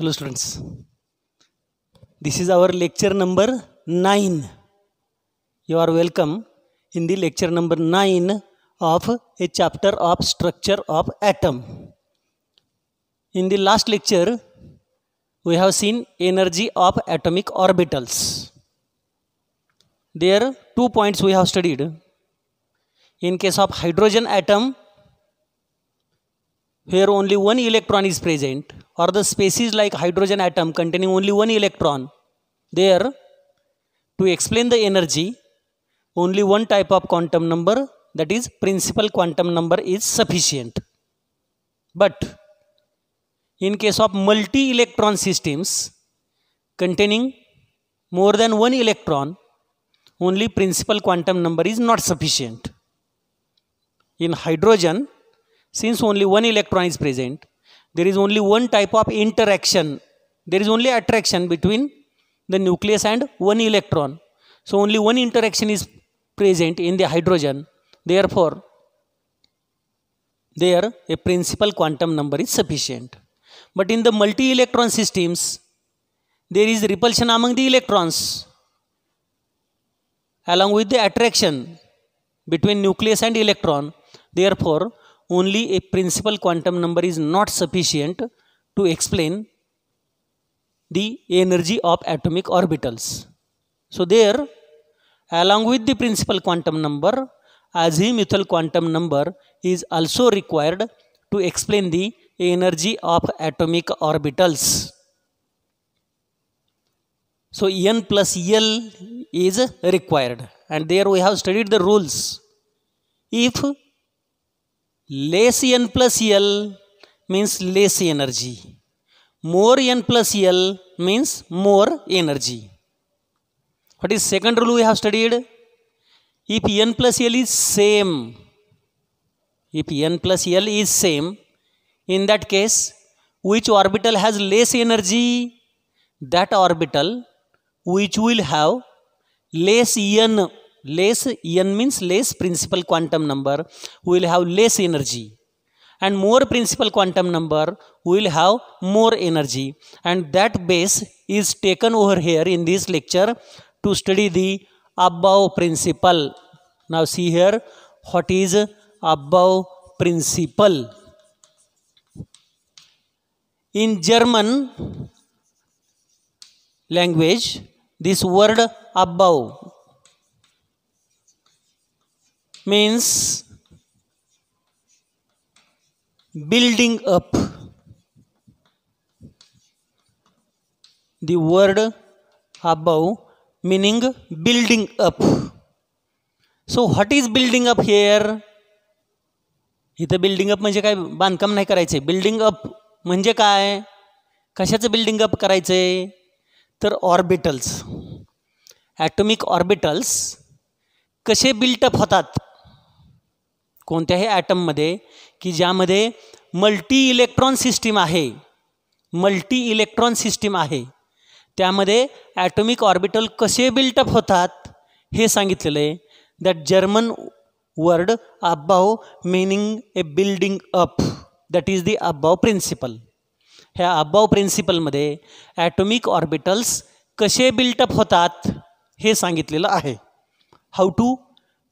hello students this is our lecture number 9 you are welcome in the lecture number 9 of a chapter of structure of atom in the last lecture we have seen energy of atomic orbitals there two points we have studied in case of hydrogen atom where only one electron is present or the species like hydrogen atom containing only one electron, there to explain the energy, only one type of quantum number that is principal quantum number is sufficient. But in case of multi-electron systems containing more than one electron, only principal quantum number is not sufficient. In hydrogen, since only one electron is present, there is only one type of interaction. There is only attraction between the nucleus and one electron. So only one interaction is present in the hydrogen. Therefore, there a principal quantum number is sufficient. But in the multi-electron systems, there is repulsion among the electrons along with the attraction between nucleus and electron. Therefore, only a principal quantum number is not sufficient to explain the energy of atomic orbitals. So there, along with the principal quantum number, azimuthal quantum number is also required to explain the energy of atomic orbitals. So N plus L is required and there we have studied the rules. If Lazy N plus L means lazy energy. More N plus L means more energy. What is second rule we have studied? If N plus L is same, if N plus L is same, in that case, which orbital has less energy? That orbital which will have less N less n means less principal quantum number will have less energy and more principal quantum number will have more energy and that base is taken over here in this lecture to study the above principle now see here what is above principle in german language this word above means building up the word above meaning building up so what is building up here इथं building up म्हणजे काय बांधकाम नाही करायचे building up म्हणजे काय कशाचं building up करायचं आहे तर ऑर्बिटल्स ॲटोमिक ऑर्बिटल्स कसे बिल्टअप होतात कोणत्याही ॲटममध्ये की ज्यामध्ये मल्टी इलेक्ट्रॉन सिस्टीम आहे मल्टी इलेक्ट्रॉन सिस्टीम आहे त्यामध्ये ॲटॉमिक ऑर्बिटल कसे बिल्टअप होतात हे सांगितलेलं आहे that German word Aufbau meaning a building up that is the Aufbau principle ह्या अबाव प्रिन्सिपलमध्ये ॲटॉमिक ऑर्बिटल्स कसे बिल्टअप होतात हे सांगितलेलं आहे how to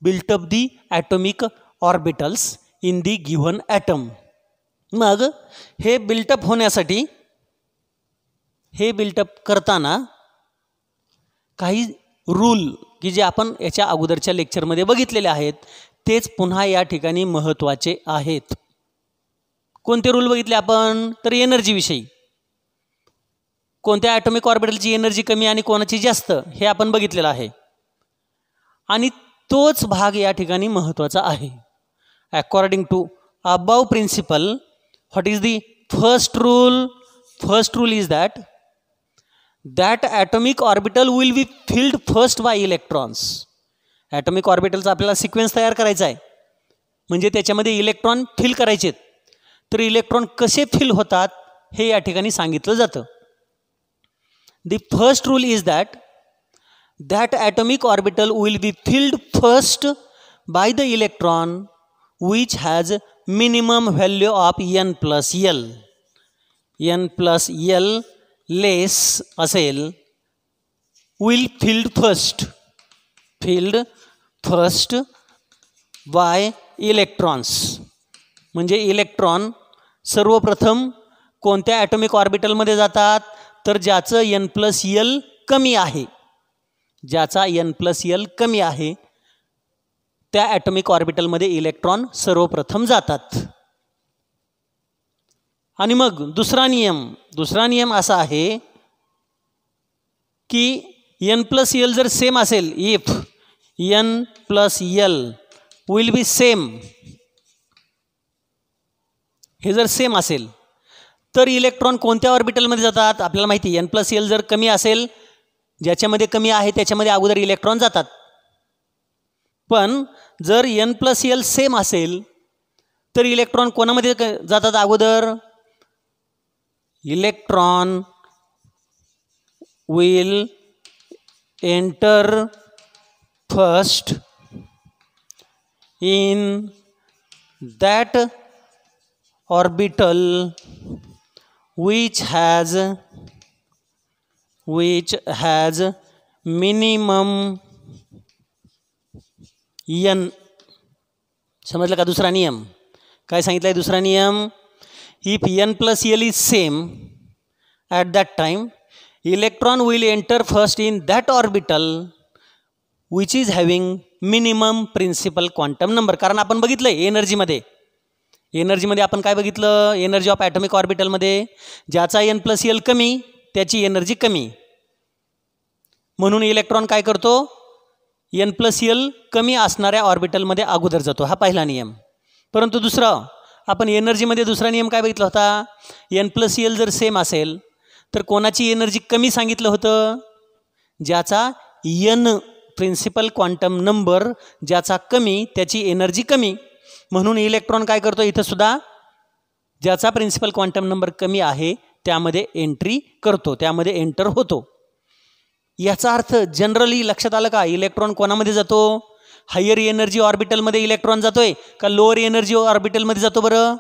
built up the atomic orbitals in the given atom मग हे बिल्टअप होण्यासाठी हे बिल्टअप करताना काही रूल की जे आपण याच्या अगोदरच्या लेक्चरमध्ये बघितलेले आहेत तेच पुन्हा या ठिकाणी महत्त्वाचे आहेत कोणते रूल बघितले आपण तर एनर्जीविषयी कोणत्या ॲटॉमिक ऑर्बिटलची एनर्जी कमी आणि कोणाची जास्त हे आपण बघितलेलं आहे आणि तोच भाग या ठिकाणी महत्त्वाचा आहे according to Aufbau principle what is the first rule first rule is that that atomic orbital will be filled first by electrons atomic ऑर्बिटलचा आपल्याला सिक्वेन्स तयार करायचा आहे म्हणजे त्याच्यामध्ये इलेक्ट्रॉन फिल करायचे तर इलेक्ट्रॉन कसे फिल होतात हे या ठिकाणी सांगितलं जातं the first rule is that that atomic orbital will be filled first by the electron which has minimum value of n plus l n plus l less असेल will filled first filled first by electrons म्हणजे electron सर्वप्रथम कोणत्या atomic ऑर्बिटलमध्ये जातात तर ज्याचं N plus L कमी आहे ज्याचा N प्लस यल कमी आहे त्या ॲटॉमिक ऑर्बिटलमध्ये इलेक्ट्रॉन सर्वप्रथम जातात आणि मग दुसरा नियम दुसरा नियम असा आहे की एन प्लस एल जर सेम असेल if N plus L will be same हे जर सेम असेल तर इलेक्ट्रॉन कोणत्या ऑर्बिटलमध्ये जातात आपल्याला माहिती एन प्लस एल जर कमी असेल ज्याच्यामध्ये कमी आहे त्याच्यामध्ये अगोदर इलेक्ट्रॉन जातात पण जर एन प्लस एल सेम असेल तर इलेक्ट्रॉन कोणामध्ये जातात अगोदर electron will enter first in that orbital which has which has minimum N समजलं का दुसरा नियम काय सांगितलं आहे दुसरा नियम if N plus L is same at that time electron will enter first in that orbital which is having minimum principal quantum number कारण आपण बघितलं आहे एनर्जीमध्ये एनर्जीमध्ये आपण काय बघितलं एनर्जी ऑफ ॲटॉमिक ऑर्बिटलमध्ये ज्याचा एन प्लस एल कमी त्याची एनर्जी कमी म्हणून इलेक्ट्रॉन काय करतो एन प्लस यल कमी असणाऱ्या ऑर्बिटलमध्ये अगोदर जातो हा पहिला नियम परंतु दुसरा आपण एनर्जीमध्ये दुसरा नियम काय बघितला होता एन प्लस एल जर सेम असेल तर कोणाची एनर्जी कमी सांगितलं होतं ज्याचा यन प्रिन्सिपल क्वांटम नंबर ज्याचा कमी त्याची एनर्जी कमी म्हणून इलेक्ट्रॉन काय करतो इथंसुद्धा ज्याचा प्रिन्सिपल क्वांटम नंबर कमी आहे त्यामध्ये एंट्री करतो त्यामध्ये एंटर होतो याचा अर्थ जनरली लक्षात आलं का इलेक्ट्रॉन कोणामध्ये जातो हायर एनर्जी ऑर्बिटलमध्ये इलेक्ट्रॉन जातोय का लोअर एनर्जी ऑर्बिटलमध्ये जातो बरं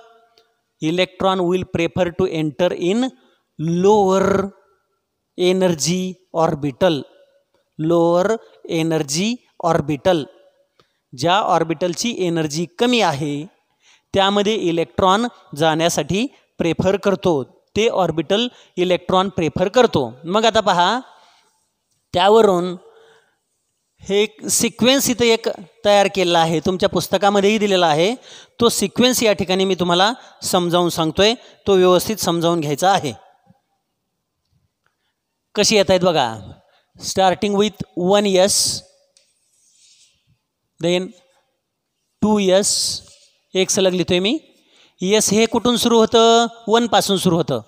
electron will prefer to enter in lower energy orbital lower energy orbital ज्या ऑर्बिटलची एनर्जी कमी आहे त्यामध्ये इलेक्ट्रॉन जाण्यासाठी प्रेफर करतो ते ऑर्बिटल इलेक्ट्रॉन प्रेफर करतो मग आता पहा त्यावरून हे एक सिक्वेन्स इथं एक तयार केलेला आहे तुमच्या पुस्तकामध्येही दिलेला आहे तो सिक्वेन्स या ठिकाणी मी तुम्हाला समजावून सांगतो आहे तो व्यवस्थित समजावून घ्यायचा आहे कशी येत आहेत बघा starting with one S then two S एक सलग लिहितो आहे मी यस हे कुठून सुरू होतं वनपासून सुरू होतं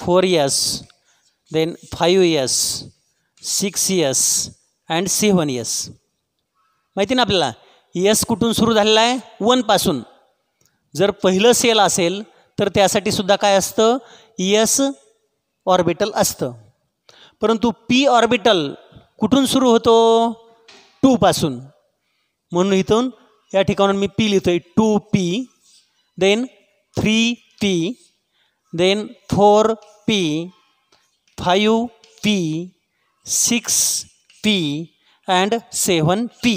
four S then five S six S and seven S माहिती ना आपल्याला यस कुठून सुरू झालेला आहे वनपासून जर पहिलं सेल असेल तर त्यासाठी सुद्धा काय असतं यस ऑर्बिटल असतं परंतु पी ऑर्बिटल कुठून सुरू होतो टूपासून म्हणून इथून या ठिकाणून मी पी लिहितो आहे two P then three P then four P five P six P and seven P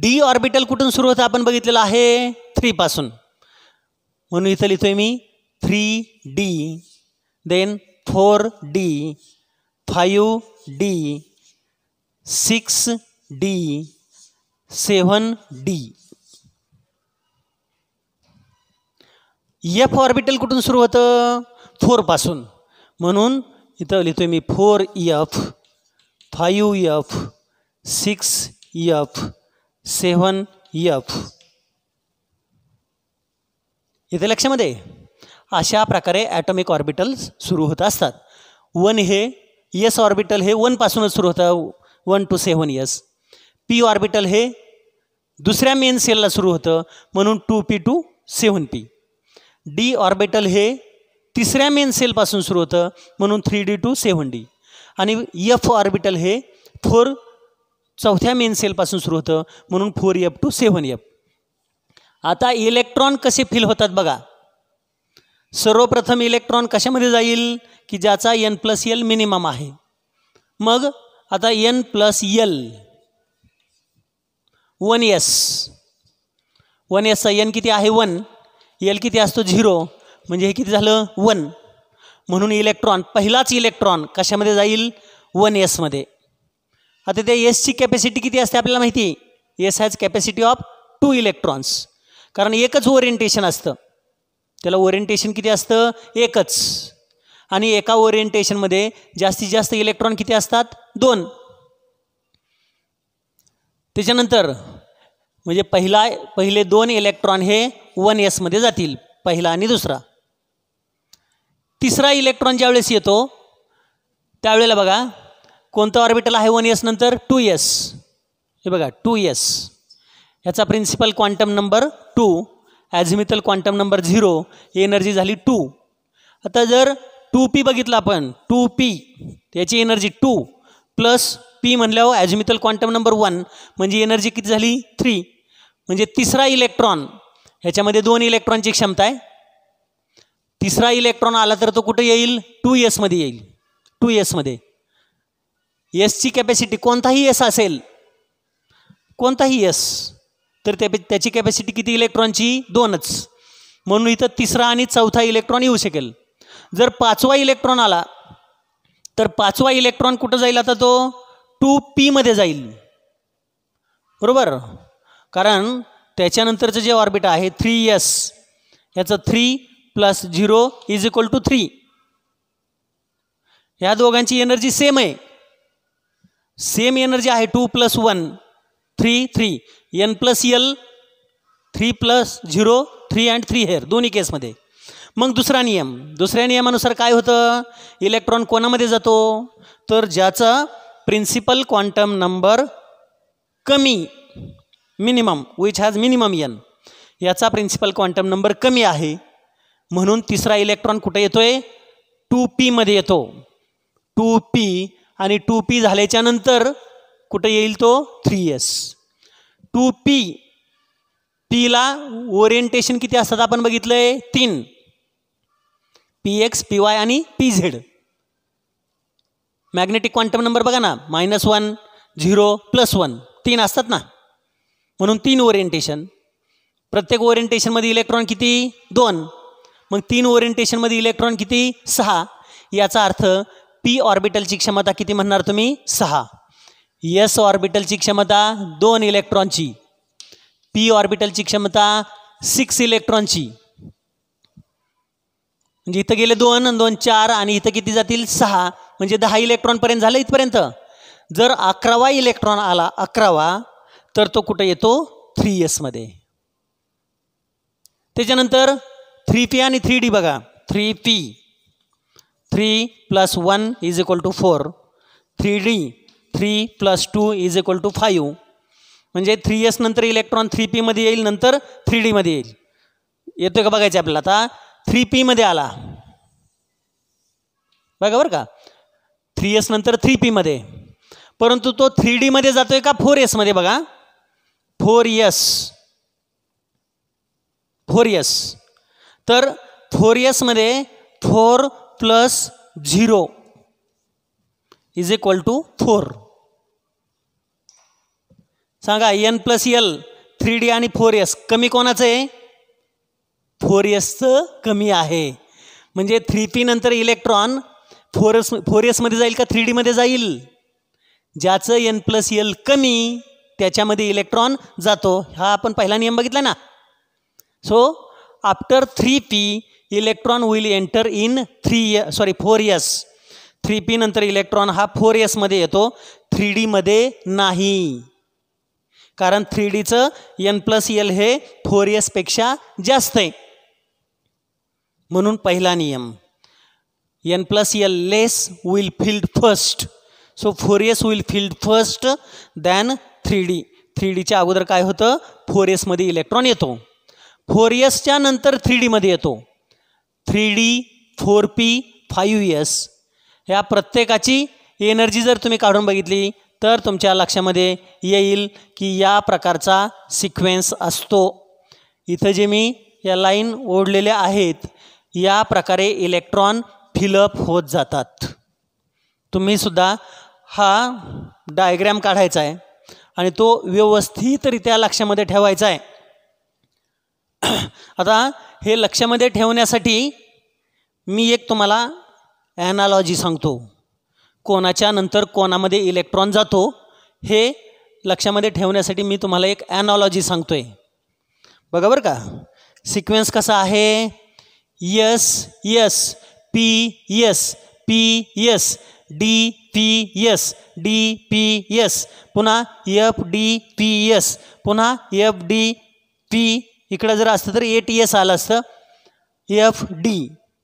D orbital कुठून सुरू होतं आपण बघितलेलं आहे थ्रीपासून म्हणून इथं लिहितोय मी three D then four D five D six D seven D F orbital कुठून सुरू होतं फोरपासून म्हणून इथं लिहितोय मी four F five F six F seven F इथे लक्षामध्ये अशा प्रकारे ॲटॉमिक ऑर्बिटल्स सुरू होत असतात वन हे यस ऑर्बिटल हे वनपासूनच सुरू होतं one to seven S P orbital हे दुसऱ्या मेन सेलला सुरू होतं म्हणून two P to seven P D orbital हे तिसऱ्या मेन सेलपासून सुरू होतं म्हणून three D to seven D आणि यफ ऑर्बिटल हे फोर चौथ्या मेन सेलपासून सुरू होतं म्हणून four F to seven F आता इलेक्ट्रॉन कसे फील होतात बघा सर्वप्रथम इलेक्ट्रॉन कशामध्ये जाईल की ज्याचा एन प्लस एल मिनिमम आहे मग आता N plus L one S one एसचा एन किती आहे वन एल किती असतो झिरो म्हणजे हे किती झालं वन म्हणून इलेक्ट्रॉन पहिलाच इलेक्ट्रॉन कशामध्ये जाईल वन एसमध्ये आता त्या एसची कॅपॅसिटी किती असते आपल्याला माहिती S has capacity of two electrons कारण एकच ओरिएंटेशन असतं त्याला ओरिएंटेशन किती असतं एकच आणि एका ओरिएंटेशनमध्ये जास्तीत जास्त इलेक्ट्रॉन किती असतात दोन त्याच्यानंतर म्हणजे पहिला पहिले दोन इलेक्ट्रॉन हे वन एसमध्ये जातील पहिला आणि दुसरा तिसरा इलेक्ट्रॉन ज्यावेळेस येतो त्यावेळेला बघा कोणतं ऑर्बिटल आहे वन एस नंतर टू एस हे बघा टू एस ह्याचा principal quantum number two azimuthal quantum number zero energy झाली टू आता जर टू पी बघितलं आपण टू पी याची एनर्जी टू प्लस पी म्हणल्यावर ॲझिमितल क्वांटम नंबर वन म्हणजे एनर्जी किती झाली थ्री म्हणजे तिसरा इलेक्ट्रॉन ह्याच्यामध्ये दोन इलेक्ट्रॉनची क्षमता आहे तिसरा इलेक्ट्रॉन आला तर तो कुठे येईल टू एसमध्ये येईल टू एसमध्ये एसची कॅपॅसिटी कोणताही एस असेल कोणताही एस तर त्याची कॅपॅसिटी किती इलेक्ट्रॉनची दोनच म्हणून इथं तिसरा आणि चौथा इलेक्ट्रॉन येऊ शकेल जर पाचवा इलेक्ट्रॉन आला तर पाचवा इलेक्ट्रॉन कुठं जाईल आता तो टू पीमध्ये जाईल बरोबर कारण त्याच्यानंतरचं जे ऑर्बिट आहे थ्री एस याचं three plus zero is equal to three ह्या दोघांची एनर्जी सेम आहे सेम एनर्जी आहे two plus one three three N plus L three plus zero three and three here दोन्ही केसमध्ये मग दुसरा नियम दुसऱ्या नियमानुसार काय होतं इलेक्ट्रॉन कोणामध्ये जातो तर ज्याचा प्रिन्सिपल क्वांटम नंबर कमी minimum which has minimum N याचा प्रिन्सिपल क्वांटम नंबर कमी आहे म्हणून तिसरा इलेक्ट्रॉन कुठे येतोय टू पीमध्ये येतो टू पी आणि टू पी झाल्याच्या नंतर कुठे येईल तो थ्री एस टू पी पीला ओरिएंटेशन किती असतात आपण बघितलं आहे तीन पी एक्स पी वाय आणि P Z magnetic quantum number बघा ना minus one zero plus one तीन असतात ना म्हणून तीन ओरिएंटेशन प्रत्येक ओरिएंटेशनमध्ये इलेक्ट्रॉन किती दोन मग तीन ओरिएंटेशनमध्ये इलेक्ट्रॉन किती सहा याचा अर्थ पी ऑर्बिटलची क्षमता किती म्हणणार तुम्ही सहा एस ऑर्बिटलची क्षमता दोन इलेक्ट्रॉनची पी ऑर्बिटलची क्षमता सिक्स इलेक्ट्रॉनची म्हणजे इथं गेले दोन दोन चार आणि इथं किती जातील सहा म्हणजे दहा इलेक्ट्रॉनपर्यंत झालं इथपर्यंत जर अकरावा इलेक्ट्रॉन आला अकरावा तर तो कुठं येतो थ्री मध्ये त्याच्यानंतर थ्री पी आणि थ्री डी बघा three P three plus one is equal to four three D three plus two is equal to five म्हणजे थ्री एस नंतर इलेक्ट्रॉन थ्री पीमध्ये येईल नंतर थ्री डीमध्ये येईल येतो का बघायचं आपल्याला आता थ्री पीमध्ये आला बघा बरं का थ्री एस नंतर थ्री पीमध्ये परंतु तो थ्री डीमध्ये जातोय का फोर एसमध्ये बघा फोर एस फोर एस तर फोर एसमध्ये four plus zero is equal to four सांगा N plus L three D आणि फोर एस कमी कोणाचं आहे फोर एसचं कमी आहे म्हणजे थ्री पी नंतर इलेक्ट्रॉन फोर एस फोर एसमध्ये जाईल का थ्री डीमध्ये जाईल ज्याचं एन प्लस एल कमी त्याच्यामध्ये इलेक्ट्रॉन जातो हा आपण पहिला नियम बघितला ना so after three P electron will enter in three S sorry four S three P नंतर इलेक्ट्रॉन हा फोर यसमध्ये येतो थ्री डीमध्ये नाही कारण थ्री डीचं एन प्लस एल हे फोर यसपेक्षा जास्त आहे म्हणून पहिला नियम N plus L less will filled first so four S will filled first than three D three डीच्या अगोदर काय होतं फोर एसमध्ये इलेक्ट्रॉन येतो फोर एसच्या नंतर थ्री डीमध्ये येतो three D four P five S ह्या प्रत्येकाची एनर्जी जर तुम्ही काढून बघितली तर तुमच्या लक्षामध्ये येईल की या प्रकारचा सिक्वेन्स असतो इथं जे मी या लाईन ओढलेल्या आहेत या प्रकारे इलेक्ट्रॉन फिलअप होत जातात तुम्हीसुद्धा हा डायग्रॅम काढायचा आहे आणि तो व्यवस्थितरित्या लक्षामध्ये ठेवायचा आहे आता हे लक्षामध्ये ठेवण्यासाठी मी एक तुम्हाला ॲनालॉजी सांगतो कोणाच्या नंतर कोणामध्ये इलेक्ट्रॉन जातो हे लक्षामध्ये ठेवण्यासाठी मी तुम्हाला एक ॲनॉलॉजी सांगतो आहे बघा बरं का सिक्वेन्स कसा आहे S S P S P S D P S D P S पुन्हा एफ डी पी यस पुन्हा एफ डी पी इकडं जर असतं तर ए टी एस आलं असतं एफ डी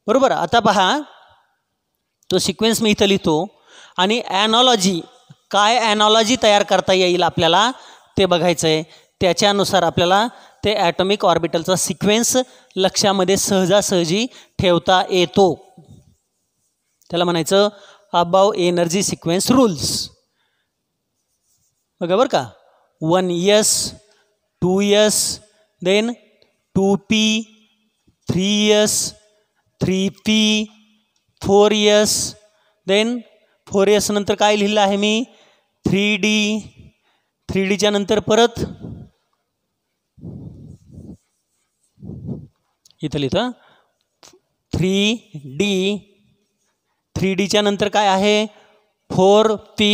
बरोबर आता पहा तो सिक्वेन्स मी इथं लिहितो आणि ॲनॉलॉजी काय ॲनॉलॉजी तयार करता येईल आपल्याला ते बघायचं आहे त्याच्यानुसार आपल्याला ते ॲटॉमिक ऑर्बिटलचा सिक्वेन्स लक्षामध्ये सहजासहजी ठेवता येतो त्याला म्हणायचं अबाव एनर्जी सिक्वेन्स रूल्स बघा बरं का one S two S then 2p 3s 3p 4s then four S नंतर काय लिहिलं आहे मी थ्री डी थ्री डीच्या नंतर परत इथं लिहितं थ्री डी थ्री डीच्या नंतर काय आहे four P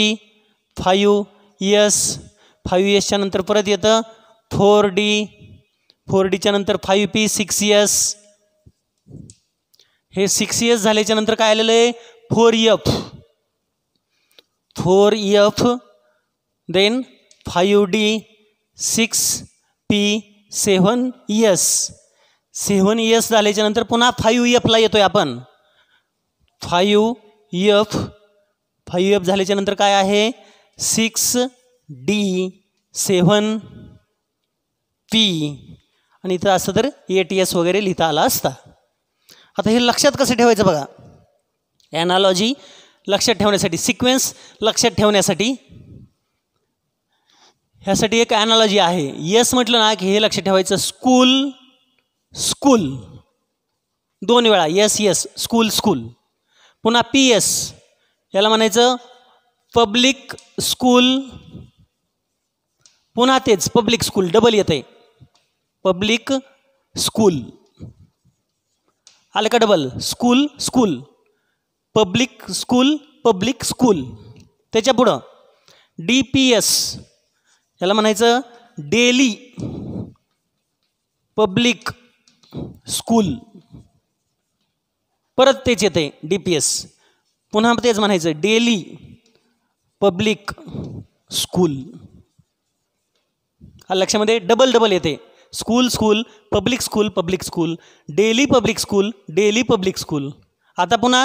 five S five एसच्या नंतर परत येतं फोर डी फोर डीच्या नंतर फाईव्ह पी सिक्स यस हे सिक्स यस झाल्याच्या नंतर काय आलेलं आहे four F four F then five D six P seven S seven S झाल्याच्या नंतर पुन्हा फाईव्ह यफला येतोय आपण फाईव्ह यफ फाईव्ह यफ झाल्याच्या नंतर काय आहे सिक्स डी सेव्हन पी आणि इथं असं तर ए टी एस वगैरे लिहिता आला असता आता हे लक्षात कसं ठेवायचं बघा ॲनालॉजी लक्षात ठेवण्यासाठी सिक्वेन्स लक्षात ठेवण्यासाठी ह्यासाठी एक ॲनालॉजी आहे यस म्हटलं ना की हे लक्षात ठेवायचं स्कूल स्कूल दोन वेळा यस यस स्कूल स्कूल पुन्हा पी एस याला म्हणायचं पब्लिक स्कूल पुन्हा तेच पब्लिक स्कूल डबल येतं आहे पब्लिक स्कूल आलं का double school school public school public school त्याच्या पुढं डी पी एस याला म्हणायचं डेली पब्लिक स्कूल परत तेच येते डी पी एस पुन्हा तेच म्हणायचं डेली पब्लिक स्कूल हा लक्षामध्ये डबल डबल येते school school public school public school daily public school daily public school आता पुन्हा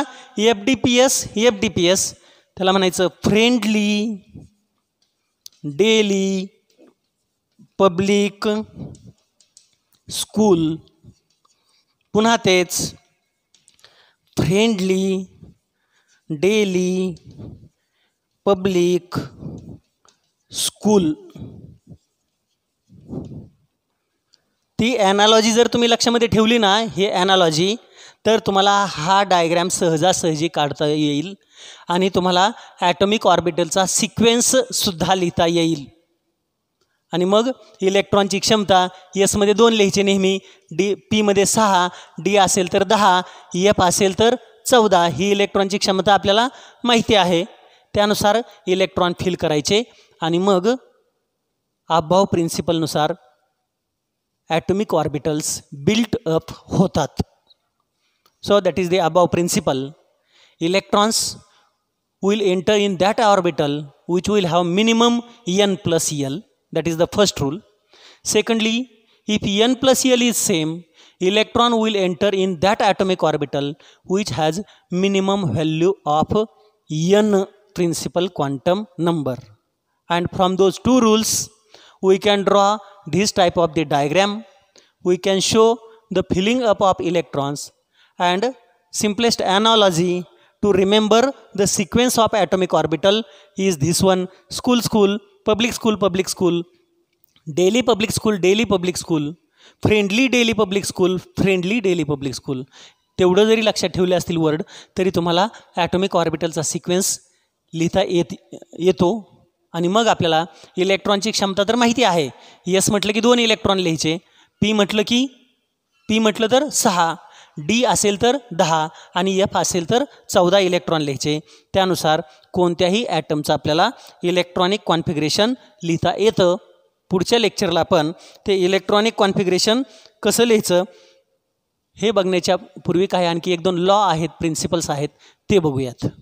F D P S F D P S त्याला म्हणायचं फ्रेंडली डेली पब्लिक स्कूल पुन्हा तेच फ्रेंडली डेली पब्लिक स्कूल ती ॲनालॉजी जर तुम्ही लक्षामध्ये ठेवली ना ही ॲनालॉजी तर तुम्हाला हा डायग्रॅम सहजासहजी काढता येईल आणि तुम्हाला ॲटॉमिक ऑर्बिटलचा सिक्वेन्ससुद्धा लिहिता येईल आणि मग इलेक्ट्रॉनची क्षमता यसमध्ये दोन लिहायचे नेहमी डी पीमध्ये सहा डी असेल तर दहा एफ असेल तर चौदा ही इलेक्ट्रॉनची क्षमता आपल्याला माहिती आहे त्यानुसार इलेक्ट्रॉन फिल करायचे आणि मग अभाव प्रिन्सिपलनुसार atomic orbitals built up hotat. So that is the above principle. Electrons will enter in that orbital which will have minimum n plus l. That is the first rule. Secondly, if n plus l is same, electron will enter in that atomic orbital which has minimum value of n principle quantum number. And from those two rules, we can draw this type of the diagram we can show the filling up of electrons and simplest analogy to remember the sequence of atomic orbital is this one school school public school public school daily public school daily public school friendly daily public school, friendly daily public school. तेवढं जरी लक्षात ठेवले असतील word तरी तुम्हाला atomic ऑर्बिटलचा sequence लिहिता येत येतो आणि मग आपल्याला इलेक्ट्रॉनची क्षमता तर माहिती आहे यस म्हटलं की दोन इलेक्ट्रॉन लिहायचे पी म्हटलं की पी म्हटलं तर सहा डी असेल तर दहा आणि एफ असेल तर चौदा इलेक्ट्रॉन लिहायचे त्यानुसार कोणत्याही ॲटमचं आपल्याला इलेक्ट्रॉनिक कॉन्फिगरेशन लिहिता येतं पुढच्या लेक्चरला आपण ते इलेक्ट्रॉनिक कॉन्फिगरेशन कसं लिहायचं हे बघण्याच्या पूर्वी काही आणखी एक दोन लॉ आहेत प्रिन्सिपल्स आहेत ते बघूयात